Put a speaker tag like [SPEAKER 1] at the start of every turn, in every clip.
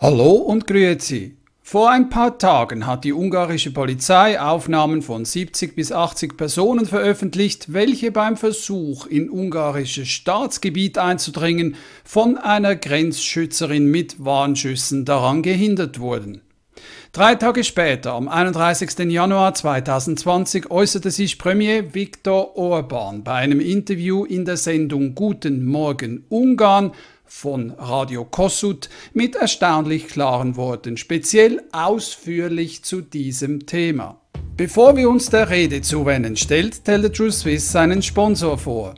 [SPEAKER 1] Hallo und Grüezi. Vor ein paar Tagen hat die ungarische Polizei Aufnahmen von 70 bis 80 Personen veröffentlicht, welche beim Versuch, in ungarisches Staatsgebiet einzudringen, von einer Grenzschützerin mit Warnschüssen daran gehindert wurden. Drei Tage später, am 31. Januar 2020, äußerte sich Premier Viktor Orban bei einem Interview in der Sendung Guten Morgen Ungarn, von Radio Kossuth mit erstaunlich klaren Worten, speziell ausführlich zu diesem Thema. Bevor wir uns der Rede zuwenden, stellt Teletrue Swiss seinen Sponsor vor.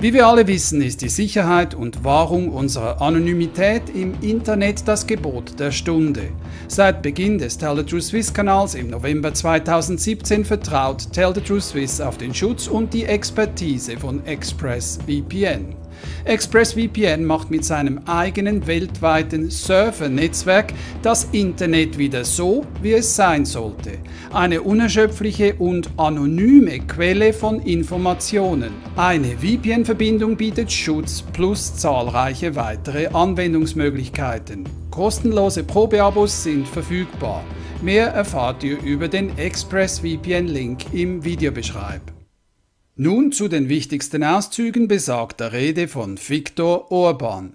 [SPEAKER 1] Wie wir alle wissen, ist die Sicherheit und Wahrung unserer Anonymität im Internet das Gebot der Stunde. Seit Beginn des Teletrue Swiss Kanals im November 2017 vertraut Teletrue Swiss auf den Schutz und die Expertise von ExpressVPN. ExpressVPN macht mit seinem eigenen weltweiten Servernetzwerk das Internet wieder so, wie es sein sollte. Eine unerschöpfliche und anonyme Quelle von Informationen. Eine VPN-Verbindung bietet Schutz plus zahlreiche weitere Anwendungsmöglichkeiten. Kostenlose Probeabos sind verfügbar. Mehr erfahrt ihr über den ExpressVPN-Link im Videobeschreib. Nun zu den wichtigsten Auszügen besagter Rede von Viktor Orban.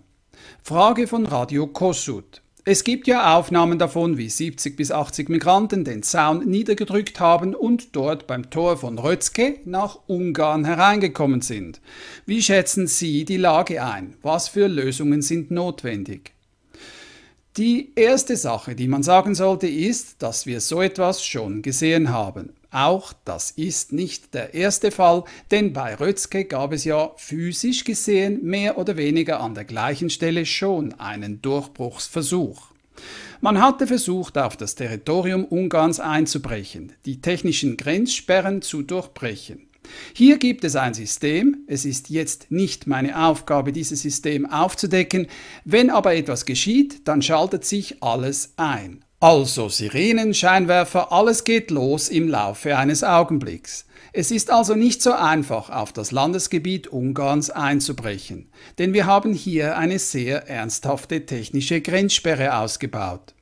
[SPEAKER 1] Frage von Radio Kossuth. Es gibt ja Aufnahmen davon, wie 70 bis 80 Migranten den Zaun niedergedrückt haben und dort beim Tor von Rötzke nach Ungarn hereingekommen sind. Wie schätzen Sie die Lage ein? Was für Lösungen sind notwendig? Die erste Sache, die man sagen sollte, ist, dass wir so etwas schon gesehen haben. Auch das ist nicht der erste Fall, denn bei Rötzke gab es ja physisch gesehen mehr oder weniger an der gleichen Stelle schon einen Durchbruchsversuch. Man hatte versucht, auf das Territorium Ungarns einzubrechen, die technischen Grenzsperren zu durchbrechen. Hier gibt es ein System, es ist jetzt nicht meine Aufgabe, dieses System aufzudecken, wenn aber etwas geschieht, dann schaltet sich alles ein, also Sirenen, Scheinwerfer, alles geht los im Laufe eines Augenblicks. Es ist also nicht so einfach, auf das Landesgebiet Ungarns einzubrechen, denn wir haben hier eine sehr ernsthafte technische Grenzsperre ausgebaut.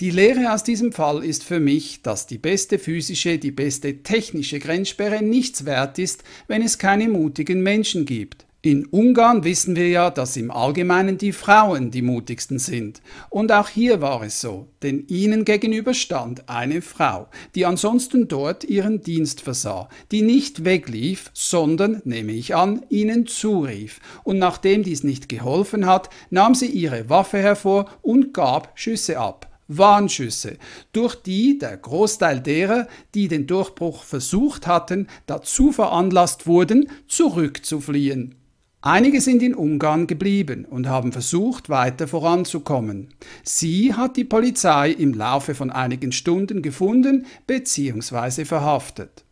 [SPEAKER 1] Die Lehre aus diesem Fall ist für mich, dass die beste physische, die beste technische Grenzsperre nichts wert ist, wenn es keine mutigen Menschen gibt. In Ungarn wissen wir ja, dass im Allgemeinen die Frauen die mutigsten sind. Und auch hier war es so, denn ihnen gegenüber stand eine Frau, die ansonsten dort ihren Dienst versah, die nicht weglief, sondern, nehme ich an, ihnen zurief. Und nachdem dies nicht geholfen hat, nahm sie ihre Waffe hervor und gab Schüsse ab. Warnschüsse, durch die der Großteil derer, die den Durchbruch versucht hatten, dazu veranlasst wurden, zurückzufliehen Einige sind in Ungarn geblieben und haben versucht, weiter voranzukommen. Sie hat die Polizei im Laufe von einigen Stunden gefunden bzw. verhaftet.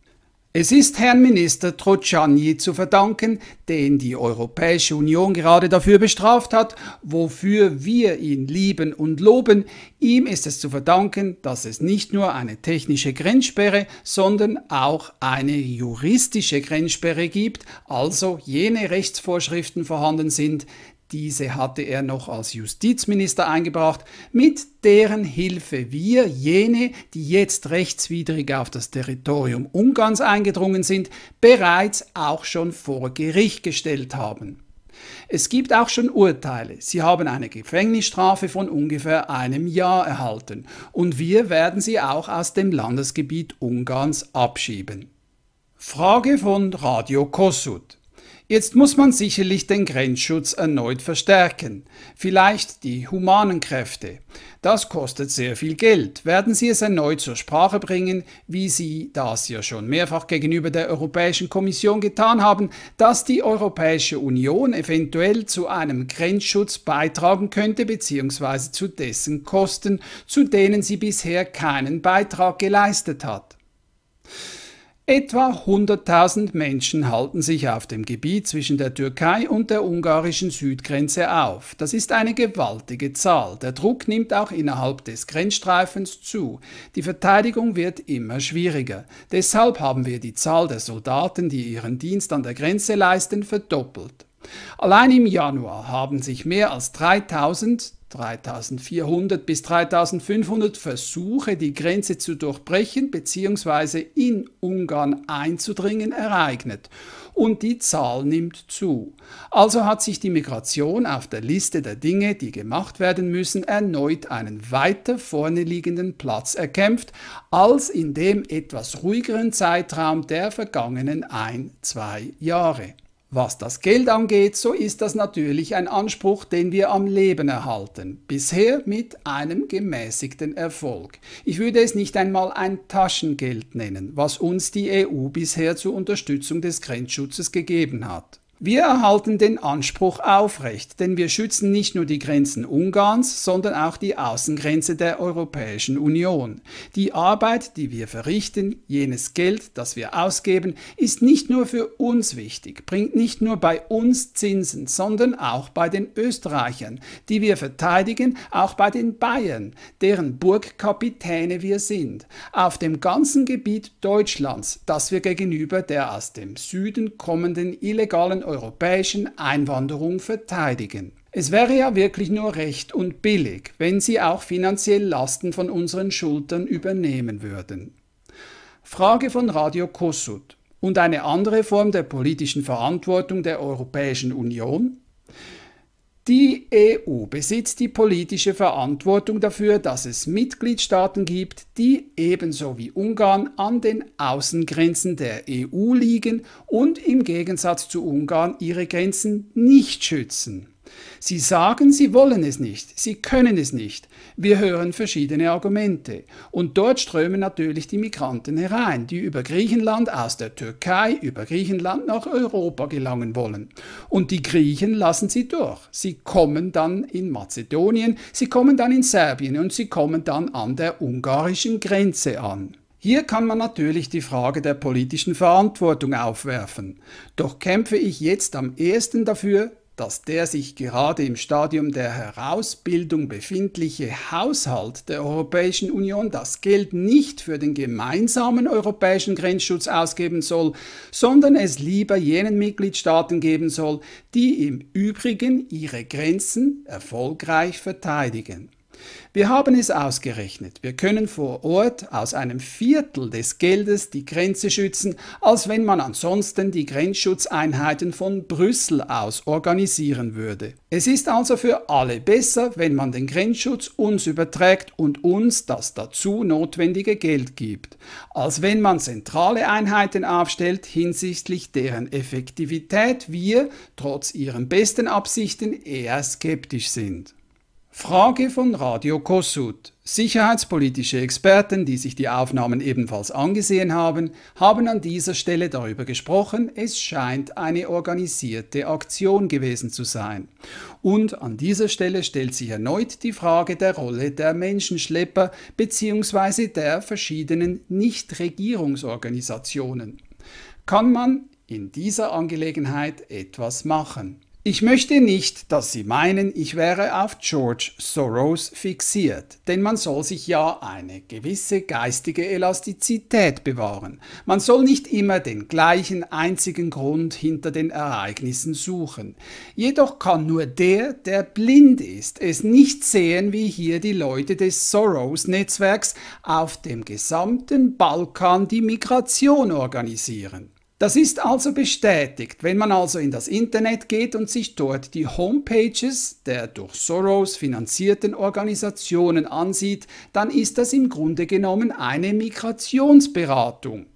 [SPEAKER 1] Es ist Herrn Minister Trojani zu verdanken, den die Europäische Union gerade dafür bestraft hat, wofür wir ihn lieben und loben. Ihm ist es zu verdanken, dass es nicht nur eine technische Grenzsperre, sondern auch eine juristische Grenzsperre gibt, also jene Rechtsvorschriften vorhanden sind, diese hatte er noch als Justizminister eingebracht, mit deren Hilfe wir jene, die jetzt rechtswidrig auf das Territorium Ungarns eingedrungen sind, bereits auch schon vor Gericht gestellt haben. Es gibt auch schon Urteile. Sie haben eine Gefängnisstrafe von ungefähr einem Jahr erhalten und wir werden sie auch aus dem Landesgebiet Ungarns abschieben. Frage von Radio Kossuth. Jetzt muss man sicherlich den Grenzschutz erneut verstärken, vielleicht die humanen Kräfte. Das kostet sehr viel Geld. Werden Sie es erneut zur Sprache bringen, wie Sie das ja schon mehrfach gegenüber der Europäischen Kommission getan haben, dass die Europäische Union eventuell zu einem Grenzschutz beitragen könnte bzw. zu dessen Kosten, zu denen sie bisher keinen Beitrag geleistet hat. Etwa 100.000 Menschen halten sich auf dem Gebiet zwischen der Türkei und der ungarischen Südgrenze auf. Das ist eine gewaltige Zahl. Der Druck nimmt auch innerhalb des Grenzstreifens zu. Die Verteidigung wird immer schwieriger. Deshalb haben wir die Zahl der Soldaten, die ihren Dienst an der Grenze leisten, verdoppelt. Allein im Januar haben sich mehr als 3000 3400 bis 3500 Versuche, die Grenze zu durchbrechen bzw. in Ungarn einzudringen, ereignet. Und die Zahl nimmt zu. Also hat sich die Migration auf der Liste der Dinge, die gemacht werden müssen, erneut einen weiter vorne liegenden Platz erkämpft, als in dem etwas ruhigeren Zeitraum der vergangenen ein, zwei Jahre. Was das Geld angeht, so ist das natürlich ein Anspruch, den wir am Leben erhalten, bisher mit einem gemäßigten Erfolg. Ich würde es nicht einmal ein Taschengeld nennen, was uns die EU bisher zur Unterstützung des Grenzschutzes gegeben hat. Wir erhalten den Anspruch aufrecht, denn wir schützen nicht nur die Grenzen Ungarns, sondern auch die Außengrenze der Europäischen Union. Die Arbeit, die wir verrichten, jenes Geld, das wir ausgeben, ist nicht nur für uns wichtig, bringt nicht nur bei uns Zinsen, sondern auch bei den Österreichern, die wir verteidigen, auch bei den Bayern, deren Burgkapitäne wir sind, auf dem ganzen Gebiet Deutschlands, das wir gegenüber der aus dem Süden kommenden illegalen europäischen Einwanderung verteidigen. Es wäre ja wirklich nur recht und billig, wenn sie auch finanziell Lasten von unseren Schultern übernehmen würden. Frage von Radio Kossuth. Und eine andere Form der politischen Verantwortung der Europäischen Union? Die EU besitzt die politische Verantwortung dafür, dass es Mitgliedstaaten gibt, die ebenso wie Ungarn an den Außengrenzen der EU liegen und im Gegensatz zu Ungarn ihre Grenzen nicht schützen. Sie sagen, sie wollen es nicht, sie können es nicht. Wir hören verschiedene Argumente. Und dort strömen natürlich die Migranten herein, die über Griechenland aus der Türkei, über Griechenland nach Europa gelangen wollen. Und die Griechen lassen sie durch. Sie kommen dann in Mazedonien, sie kommen dann in Serbien und sie kommen dann an der ungarischen Grenze an. Hier kann man natürlich die Frage der politischen Verantwortung aufwerfen. Doch kämpfe ich jetzt am ehesten dafür, dass der sich gerade im Stadium der Herausbildung befindliche Haushalt der Europäischen Union das Geld nicht für den gemeinsamen europäischen Grenzschutz ausgeben soll, sondern es lieber jenen Mitgliedstaaten geben soll, die im Übrigen ihre Grenzen erfolgreich verteidigen. Wir haben es ausgerechnet. Wir können vor Ort aus einem Viertel des Geldes die Grenze schützen, als wenn man ansonsten die Grenzschutzeinheiten von Brüssel aus organisieren würde. Es ist also für alle besser, wenn man den Grenzschutz uns überträgt und uns das dazu notwendige Geld gibt, als wenn man zentrale Einheiten aufstellt, hinsichtlich deren Effektivität wir, trotz ihren besten Absichten, eher skeptisch sind. Frage von Radio Kossuth. Sicherheitspolitische Experten, die sich die Aufnahmen ebenfalls angesehen haben, haben an dieser Stelle darüber gesprochen, es scheint eine organisierte Aktion gewesen zu sein. Und an dieser Stelle stellt sich erneut die Frage der Rolle der Menschenschlepper bzw. der verschiedenen Nichtregierungsorganisationen. Kann man in dieser Angelegenheit etwas machen? Ich möchte nicht, dass Sie meinen, ich wäre auf George Soros fixiert, denn man soll sich ja eine gewisse geistige Elastizität bewahren. Man soll nicht immer den gleichen einzigen Grund hinter den Ereignissen suchen. Jedoch kann nur der, der blind ist, es nicht sehen, wie hier die Leute des Soros-Netzwerks auf dem gesamten Balkan die Migration organisieren. Das ist also bestätigt, wenn man also in das Internet geht und sich dort die Homepages der durch Soros finanzierten Organisationen ansieht, dann ist das im Grunde genommen eine Migrationsberatung.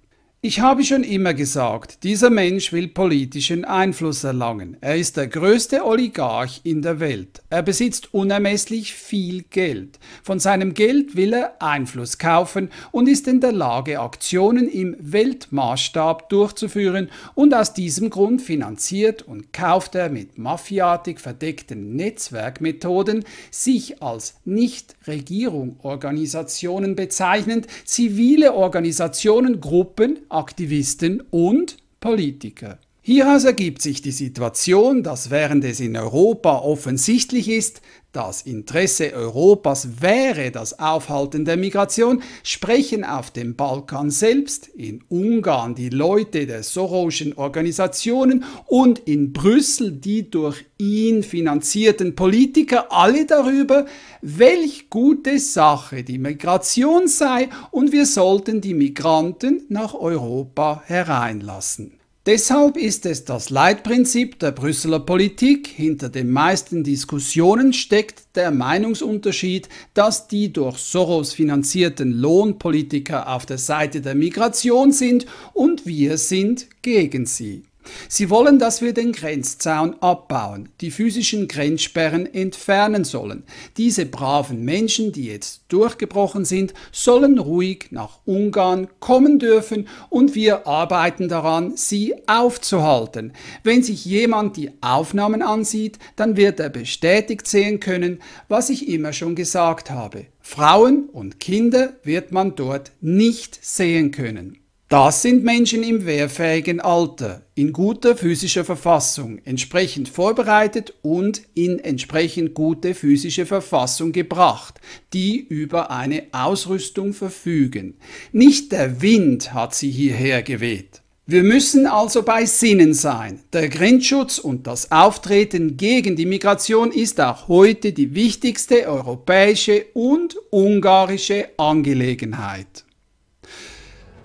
[SPEAKER 1] Ich habe schon immer gesagt, dieser Mensch will politischen Einfluss erlangen. Er ist der größte Oligarch in der Welt. Er besitzt unermesslich viel Geld. Von seinem Geld will er Einfluss kaufen und ist in der Lage, Aktionen im Weltmaßstab durchzuführen und aus diesem Grund finanziert und kauft er mit mafiatig verdeckten Netzwerkmethoden sich als Nichtregierungsorganisationen bezeichnend zivile Organisationen, Gruppen, Aktivisten und Politiker. Hieraus ergibt sich die Situation, dass während es in Europa offensichtlich ist, das Interesse Europas wäre das Aufhalten der Migration, sprechen auf dem Balkan selbst, in Ungarn die Leute der Soroschen Organisationen und in Brüssel die durch ihn finanzierten Politiker alle darüber, welch gute Sache die Migration sei und wir sollten die Migranten nach Europa hereinlassen. Deshalb ist es das Leitprinzip der Brüsseler Politik, hinter den meisten Diskussionen steckt der Meinungsunterschied, dass die durch Soros finanzierten Lohnpolitiker auf der Seite der Migration sind und wir sind gegen sie. Sie wollen, dass wir den Grenzzaun abbauen, die physischen Grenzsperren entfernen sollen. Diese braven Menschen, die jetzt durchgebrochen sind, sollen ruhig nach Ungarn kommen dürfen und wir arbeiten daran, sie aufzuhalten. Wenn sich jemand die Aufnahmen ansieht, dann wird er bestätigt sehen können, was ich immer schon gesagt habe. Frauen und Kinder wird man dort nicht sehen können. Das sind Menschen im wehrfähigen Alter, in guter physischer Verfassung, entsprechend vorbereitet und in entsprechend gute physische Verfassung gebracht, die über eine Ausrüstung verfügen. Nicht der Wind hat sie hierher geweht. Wir müssen also bei Sinnen sein. Der Grenzschutz und das Auftreten gegen die Migration ist auch heute die wichtigste europäische und ungarische Angelegenheit.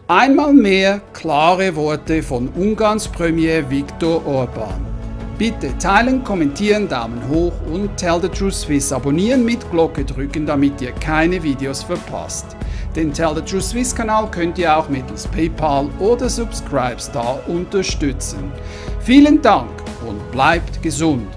[SPEAKER 1] Einmal mehr klare Worte von Ungarns Premier Viktor Orban. Bitte teilen, kommentieren, Daumen hoch und Tell the Truth Swiss abonnieren mit Glocke drücken, damit ihr keine Videos verpasst. Den Tell the Truth Swiss Kanal könnt ihr auch mittels PayPal oder Subscribestar unterstützen. Vielen Dank und bleibt gesund!